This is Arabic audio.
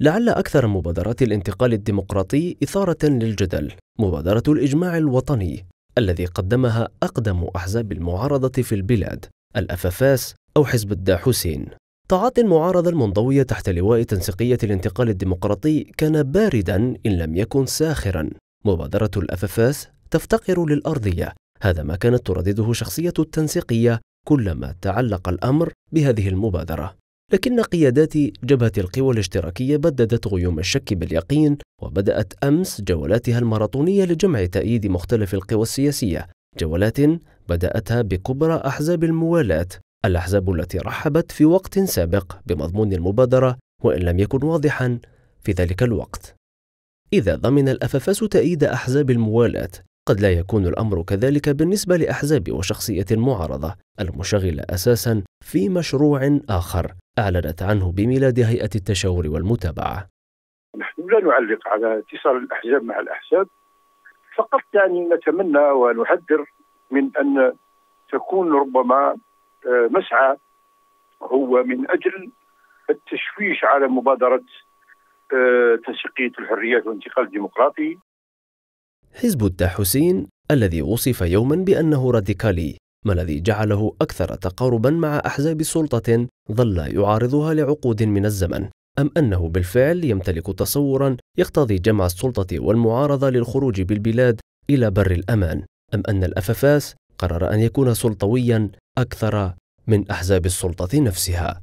لعل أكثر مبادرات الانتقال الديمقراطي إثارة للجدل مبادرة الإجماع الوطني الذي قدمها أقدم أحزاب المعارضة في البلاد الأفافاس أو حزب الداحوسين تعاطي المعارضة المنضوية تحت لواء تنسيقية الانتقال الديمقراطي كان باردا إن لم يكن ساخرا مبادرة الأفافاس تفتقر للأرضية هذا ما كانت تردده شخصية التنسيقية كلما تعلق الأمر بهذه المبادرة لكن قيادات جبهة القوى الاشتراكية بددت غيوم الشك باليقين وبدأت أمس جولاتها الماراطونية لجمع تأييد مختلف القوى السياسية جولات بدأتها بكبرى أحزاب الموالاة الأحزاب التي رحبت في وقت سابق بمضمون المبادرة وإن لم يكن واضحا في ذلك الوقت إذا ضمن الأففاس تأييد أحزاب الموالاة قد لا يكون الأمر كذلك بالنسبة لأحزاب وشخصية معارضة المشغلة أساسا في مشروع آخر أعلنت عنه بميلاد هيئة التشاور والمتابعة نحن لا نعلق على اتصال الأحزاب مع الأحزاب فقط يعني نتمنى ونحذر من أن تكون ربما آه، مسعى هو من أجل التشويش على مبادرة آه، تنسيقية الحريات والانتقال الديمقراطي حزب التحسين الذي وصف يوما بأنه راديكالي ما الذي جعله أكثر تقاربا مع أحزاب سلطة ظل يعارضها لعقود من الزمن أم أنه بالفعل يمتلك تصورا يقتضي جمع السلطة والمعارضة للخروج بالبلاد إلى بر الأمان أم أن الأففاس قرر أن يكون سلطويا أكثر من أحزاب السلطة نفسها